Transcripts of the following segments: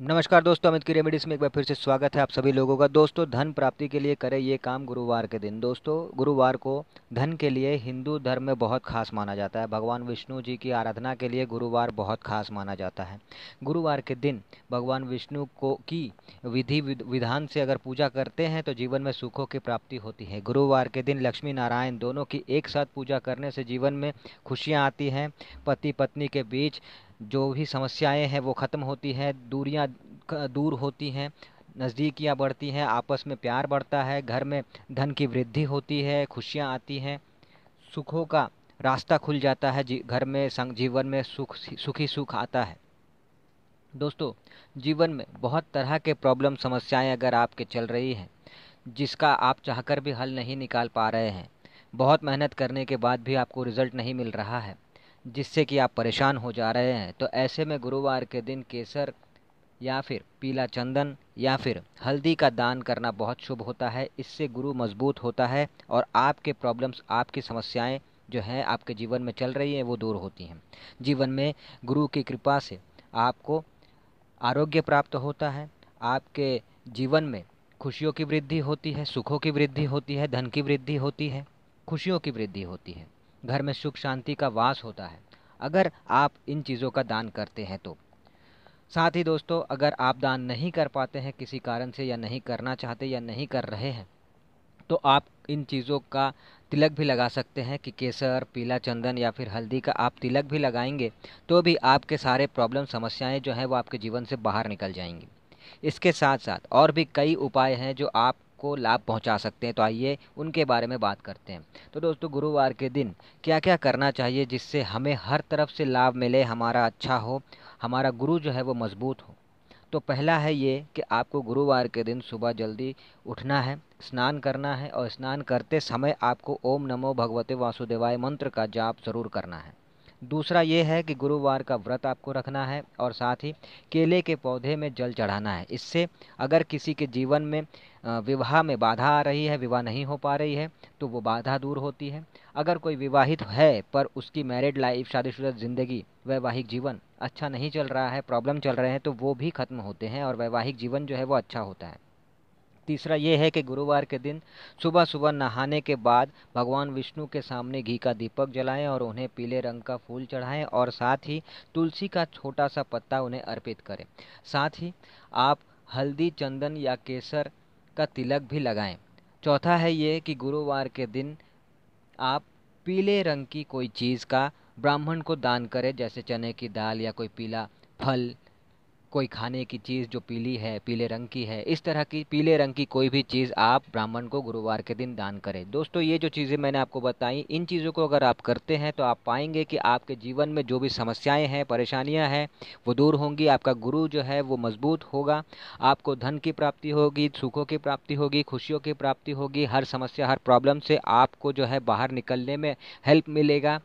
नमस्कार दोस्तों अमित की रेमेडीज में एक बार फिर से स्वागत है आप सभी लोगों का दोस्तों धन प्राप्ति के लिए करें ये काम गुरुवार के दिन दोस्तों गुरुवार को धन के लिए हिंदू धर्म में बहुत खास माना जाता है भगवान विष्णु जी की आराधना के लिए गुरुवार बहुत खास माना जाता है गुरुवार के दिन भगवान विष्णु को की विधि विधान से अगर पूजा करते हैं तो जीवन में सुखों की प्राप्ति होती है गुरुवार के दिन लक्ष्मी नारायण दोनों की एक साथ पूजा करने से जीवन में खुशियाँ आती हैं पति पत्नी के बीच जो भी समस्याएं हैं वो ख़त्म होती है दूरियां दूर होती हैं नज़दीकियाँ बढ़ती हैं आपस में प्यार बढ़ता है घर में धन की वृद्धि होती है खुशियाँ आती हैं सुखों का रास्ता खुल जाता है घर में संग जीवन में सुख सुखी सुख आता है दोस्तों जीवन में बहुत तरह के प्रॉब्लम समस्याएं अगर आपके चल रही हैं जिसका आप चाहकर भी हल नहीं निकाल पा रहे हैं बहुत मेहनत करने के बाद भी आपको रिज़ल्ट नहीं मिल रहा है जिससे कि आप परेशान हो जा रहे हैं तो ऐसे में गुरुवार के दिन केसर या फिर पीला चंदन या फिर हल्दी का दान करना बहुत शुभ होता है इससे गुरु मजबूत होता है और आपके प्रॉब्लम्स आपकी समस्याएं जो हैं आपके जीवन में चल रही हैं वो दूर होती हैं जीवन में गुरु की कृपा से आपको आरोग्य प्राप्त होता है आपके जीवन में खुशियों की वृद्धि होती है सुखों की वृद्धि होती है धन की वृद्धि होती है खुशियों की वृद्धि होती है घर में सुख शांति का वास होता है अगर आप इन चीज़ों का दान करते हैं तो साथ ही दोस्तों अगर आप दान नहीं कर पाते हैं किसी कारण से या नहीं करना चाहते या नहीं कर रहे हैं तो आप इन चीज़ों का तिलक भी लगा सकते हैं कि केसर पीला चंदन या फिर हल्दी का आप तिलक भी लगाएंगे तो भी आपके सारे प्रॉब्लम समस्याएं जो हैं वो आपके जीवन से बाहर निकल जाएंगी इसके साथ साथ और भी कई उपाय हैं जो आप को लाभ पहुंचा सकते हैं तो आइए उनके बारे में बात करते हैं तो दोस्तों गुरुवार के दिन क्या क्या करना चाहिए जिससे हमें हर तरफ से लाभ मिले हमारा अच्छा हो हमारा गुरु जो है वो मज़बूत हो तो पहला है ये कि आपको गुरुवार के दिन सुबह जल्दी उठना है स्नान करना है और स्नान करते समय आपको ओम नमो भगवते वासुदेवाय मंत्र का जाप ज़रूर करना है दूसरा ये है कि गुरुवार का व्रत आपको रखना है और साथ ही केले के पौधे में जल चढ़ाना है इससे अगर किसी के जीवन में विवाह में बाधा आ रही है विवाह नहीं हो पा रही है तो वो बाधा दूर होती है अगर कोई विवाहित है पर उसकी मैरिड लाइफ शादीशुदा ज़िंदगी वैवाहिक जीवन अच्छा नहीं चल रहा है प्रॉब्लम चल रहे हैं तो वो भी खत्म होते हैं और वैवाहिक जीवन जो है वो अच्छा होता है तीसरा ये है कि गुरुवार के दिन सुबह सुबह नहाने के बाद भगवान विष्णु के सामने घी का दीपक जलाएं और उन्हें पीले रंग का फूल चढ़ाएं और साथ ही तुलसी का छोटा सा पत्ता उन्हें अर्पित करें साथ ही आप हल्दी चंदन या केसर का तिलक भी लगाएं चौथा है ये कि गुरुवार के दिन आप पीले रंग की कोई चीज़ का ब्राह्मण को दान करें जैसे चने की दाल या कोई पीला फल कोई खाने की चीज़ जो पीली है पीले रंग की है इस तरह की पीले रंग की कोई भी चीज़ आप ब्राह्मण को गुरुवार के दिन दान करें दोस्तों ये जो चीज़ें मैंने आपको बताई इन चीज़ों को अगर आप करते हैं तो आप पाएंगे कि आपके जीवन में जो भी समस्याएं हैं परेशानियां हैं वो दूर होंगी आपका गुरु जो है वो मजबूत होगा आपको धन की प्राप्ति होगी सुखों की प्राप्ति होगी खुशियों की प्राप्ति होगी हर समस्या हर प्रॉब्लम से आपको जो है बाहर निकलने में हेल्प मिलेगा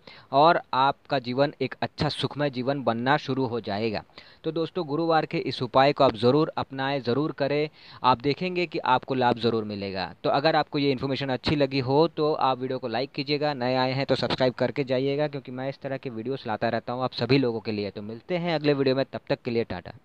और आपका जीवन एक अच्छा सुखमय जीवन बनना शुरू हो जाएगा तो दोस्तों गुरुवार शुक्रवार के इस उपाय को आप ज़रूर अपनाएं ज़रूर करें आप देखेंगे कि आपको लाभ ज़रूर मिलेगा तो अगर आपको ये इन्फॉर्मेशन अच्छी लगी हो तो आप वीडियो को लाइक कीजिएगा नए आए हैं तो सब्सक्राइब करके जाइएगा क्योंकि मैं इस तरह के वीडियोस लाता रहता हूँ आप सभी लोगों के लिए तो मिलते हैं अगले वीडियो में तब तक के लिए टाटा